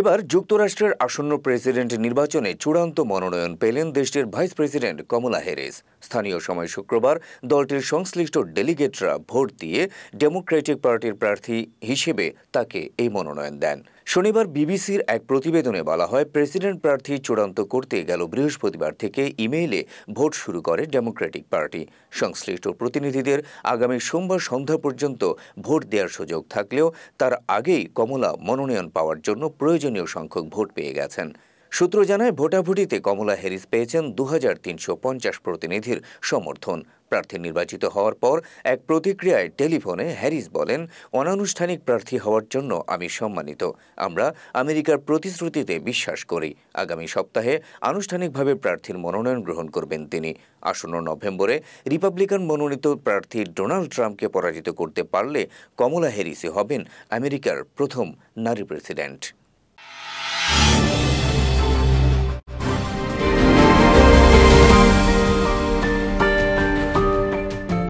এবার যুক্তরাষ্ট্রের আসন্ন প্রেসিডেন্ট নির্বাচনে চূড়ান্ত মনোনয়ন পেলেন দেশটির ভাইস প্রেসিডেন্ট কমলা হ্যারিস স্থানীয় সময় শুক্রবার দলটির সংশ্লিষ্ট ডেলিগেটরা ভোট দিয়ে ডেমোক্রেটিক পার্টির প্রার্থী হিসেবে তাকে এই মনোনয়ন দেন শনিবার বিবিসির এক প্রতিবেদনে বলা হয় প্রেসিডেন্ট প্রার্থী চূড়ান্ত করতে গেল বৃহস্পতিবার থেকে ইমেইলে ভোট শুরু করে ডেমোক্রেটিক পার্টি সংশ্লিষ্ট প্রতিনিধিদের আগামী সোমবার সন্ধ্যা পর্যন্ত ভোট দেওয়ার সুযোগ থাকলেও তার আগেই কমলা মনোনয়ন পাওয়ার জন্য প্রয়োজন প্রয়োজনীয় সংখ্যক ভোট পেয়ে গেছেন সূত্র জানায় ভোটাভুটিতে কমলা হ্যারিস পেয়েছেন দু প্রতিনিধির সমর্থন প্রার্থী নির্বাচিত হওয়ার পর এক প্রতিক্রিয়ায় টেলিফোনে হ্যারিস বলেন অনানুষ্ঠানিক প্রার্থী হওয়ার জন্য আমি সম্মানিত আমরা আমেরিকার প্রতিশ্রুতিতে বিশ্বাস করি আগামী সপ্তাহে আনুষ্ঠানিকভাবে প্রার্থীর মনোনয়ন গ্রহণ করবেন তিনি আসন্ন নভেম্বরে রিপাবলিকান মনোনীত প্রার্থী ডোনাল্ড ট্রাম্পকে পরাজিত করতে পারলে কমলা হ্যারিসই হবেন আমেরিকার প্রথম নারী প্রেসিডেন্ট